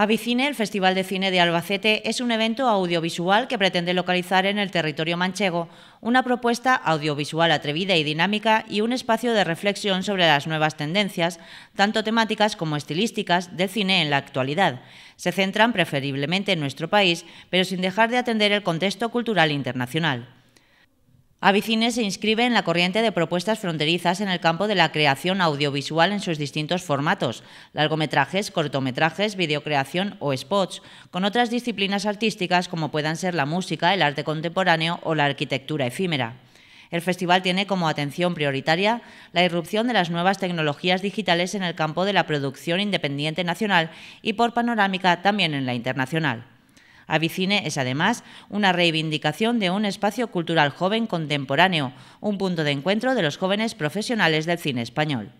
Avicine, el Festival de Cine de Albacete, es un evento audiovisual que pretende localizar en el territorio manchego una propuesta audiovisual atrevida y dinámica y un espacio de reflexión sobre las nuevas tendencias, tanto temáticas como estilísticas, del cine en la actualidad. Se centran preferiblemente en nuestro país, pero sin dejar de atender el contexto cultural internacional. Avicine se inscribe en la corriente de propuestas fronterizas en el campo de la creación audiovisual en sus distintos formatos, largometrajes, cortometrajes, videocreación o spots, con otras disciplinas artísticas como puedan ser la música, el arte contemporáneo o la arquitectura efímera. El festival tiene como atención prioritaria la irrupción de las nuevas tecnologías digitales en el campo de la producción independiente nacional y por panorámica también en la internacional. Avicine es además una reivindicación de un espacio cultural joven contemporáneo, un punto de encuentro de los jóvenes profesionales del cine español.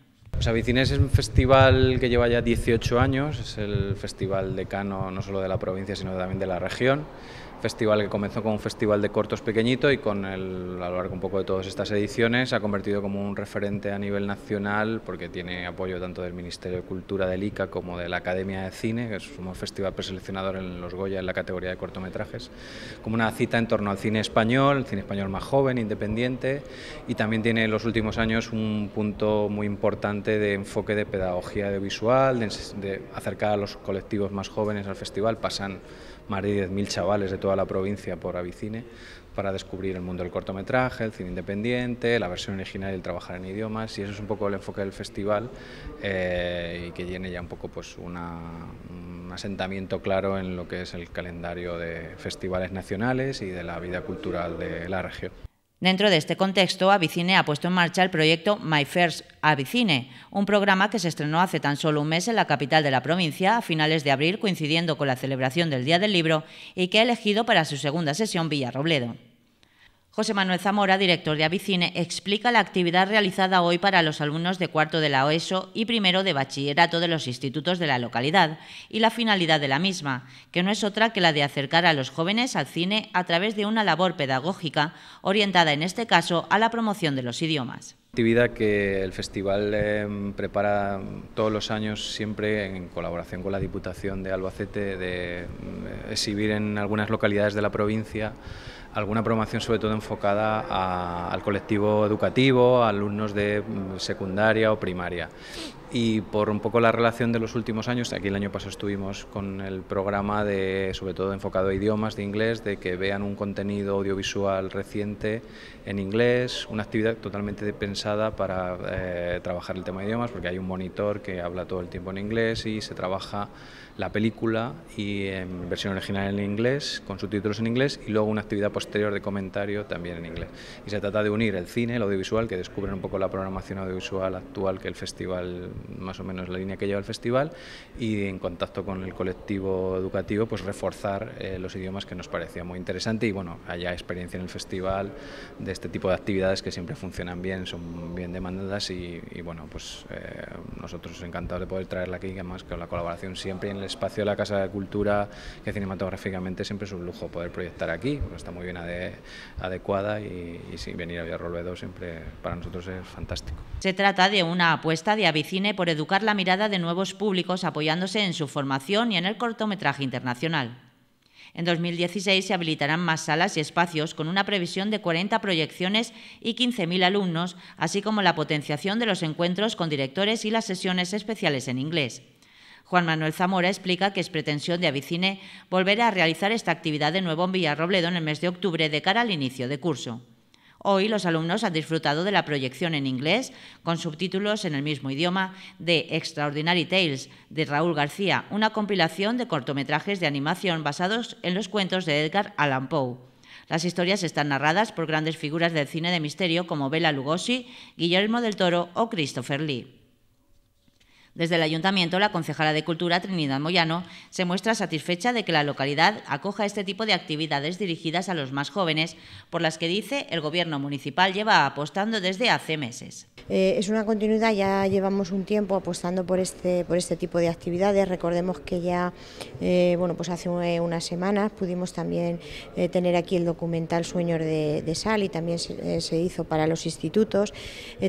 Pues es un festival que lleva ya 18 años, es el festival decano no solo de la provincia sino también de la región. Festival que comenzó como un festival de cortos pequeñito y con el, a lo largo un poco de todas estas ediciones ha convertido como un referente a nivel nacional porque tiene apoyo tanto del Ministerio de Cultura del ICA como de la Academia de Cine, que es un festival preseleccionador en los Goya en la categoría de cortometrajes, como una cita en torno al cine español, el cine español más joven, independiente y también tiene en los últimos años un punto muy importante de enfoque de pedagogía audiovisual, de, de acercar a los colectivos más jóvenes al festival. Pasan más de 10.000 chavales de toda la provincia por Avicine para descubrir el mundo del cortometraje, el cine independiente, la versión original y el trabajar en idiomas. Y eso es un poco el enfoque del festival eh, y que tiene ya un poco pues, un asentamiento claro en lo que es el calendario de festivales nacionales y de la vida cultural de la región. Dentro de este contexto, Avicine ha puesto en marcha el proyecto My First Avicine, un programa que se estrenó hace tan solo un mes en la capital de la provincia, a finales de abril, coincidiendo con la celebración del Día del Libro, y que ha elegido para su segunda sesión Villarrobledo. José Manuel Zamora, director de Avicine, explica la actividad realizada hoy para los alumnos de cuarto de la OESO e y primero de bachillerato de los institutos de la localidad y la finalidad de la misma, que no es otra que la de acercar a los jóvenes al cine a través de una labor pedagógica orientada en este caso a la promoción de los idiomas actividad que el festival eh, prepara todos los años siempre en colaboración con la Diputación de Albacete de mm, exhibir en algunas localidades de la provincia alguna promoción sobre todo enfocada al colectivo educativo, a alumnos de mm, secundaria o primaria y por un poco la relación de los últimos años, aquí el año pasado estuvimos con el programa de, sobre todo enfocado a idiomas de inglés, de que vean un contenido audiovisual reciente en inglés, una actividad totalmente pensada para eh, trabajar el tema de idiomas, porque hay un monitor que habla todo el tiempo en inglés y se trabaja la película y en versión original en inglés, con subtítulos en inglés y luego una actividad posterior de comentario también en inglés. Y se trata de unir el cine, el audiovisual, que descubren un poco la programación audiovisual actual que el festival más o menos la línea que lleva el festival, y en contacto con el colectivo educativo, pues reforzar eh, los idiomas que nos parecía muy interesante y bueno, haya experiencia en el festival de este tipo de actividades que siempre funcionan bien, son bien demandadas y, bueno, pues eh, nosotros encantados de poder traerla aquí, además que la colaboración siempre en el espacio de la Casa de Cultura, que cinematográficamente siempre es un lujo poder proyectar aquí, pues está muy bien adecuada y, y venir a Villarrobledo siempre para nosotros es fantástico. Se trata de una apuesta de Avicine por educar la mirada de nuevos públicos apoyándose en su formación y en el cortometraje internacional. En 2016 se habilitarán más salas y espacios con una previsión de 40 proyecciones y 15.000 alumnos, así como la potenciación de los encuentros con directores y las sesiones especiales en inglés. Juan Manuel Zamora explica que es pretensión de Avicine volver a realizar esta actividad de nuevo en Villarrobledo en el mes de octubre de cara al inicio de curso. Hoy los alumnos han disfrutado de la proyección en inglés, con subtítulos en el mismo idioma, de Extraordinary Tales de Raúl García, una compilación de cortometrajes de animación basados en los cuentos de Edgar Allan Poe. Las historias están narradas por grandes figuras del cine de misterio como Bela Lugosi, Guillermo del Toro o Christopher Lee. Desde el ayuntamiento, la concejala de Cultura, Trinidad Moyano, se muestra satisfecha de que la localidad acoja este tipo de actividades dirigidas a los más jóvenes, por las que dice el gobierno municipal lleva apostando desde hace meses. Eh, es una continuidad, ya llevamos un tiempo apostando por este, por este tipo de actividades. Recordemos que ya eh, bueno, pues hace eh, unas semanas pudimos también tener aquí el documental Sueños de, Sal y también se, hizo para los institutos,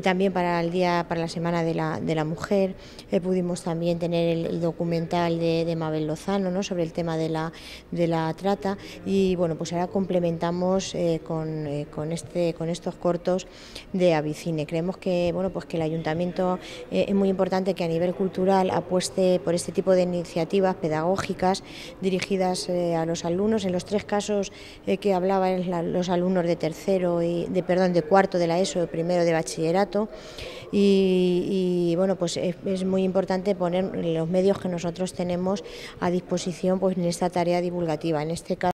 también para el día, para la Semana de la, de la Mujer pudimos también tener el, documental de, Mabel Lozano ¿no? sobre el tema de la, de la trata y bueno, pues ahora complementamos eh, con, eh, con, este, con estos cortos de Avicine. Creemos que, bueno, pues que el ayuntamiento eh, es muy importante que a nivel cultural apueste por este tipo de iniciativas pedagógicas dirigidas a los alumnos. En los tres casos que hablaban los alumnos de tercero y de perdón de cuarto de la ESO, primero de bachillerato y, bueno, pues es, es, muy importante poner los medios que nosotros tenemos a disposición pues en esta tarea divulgativa. En este caso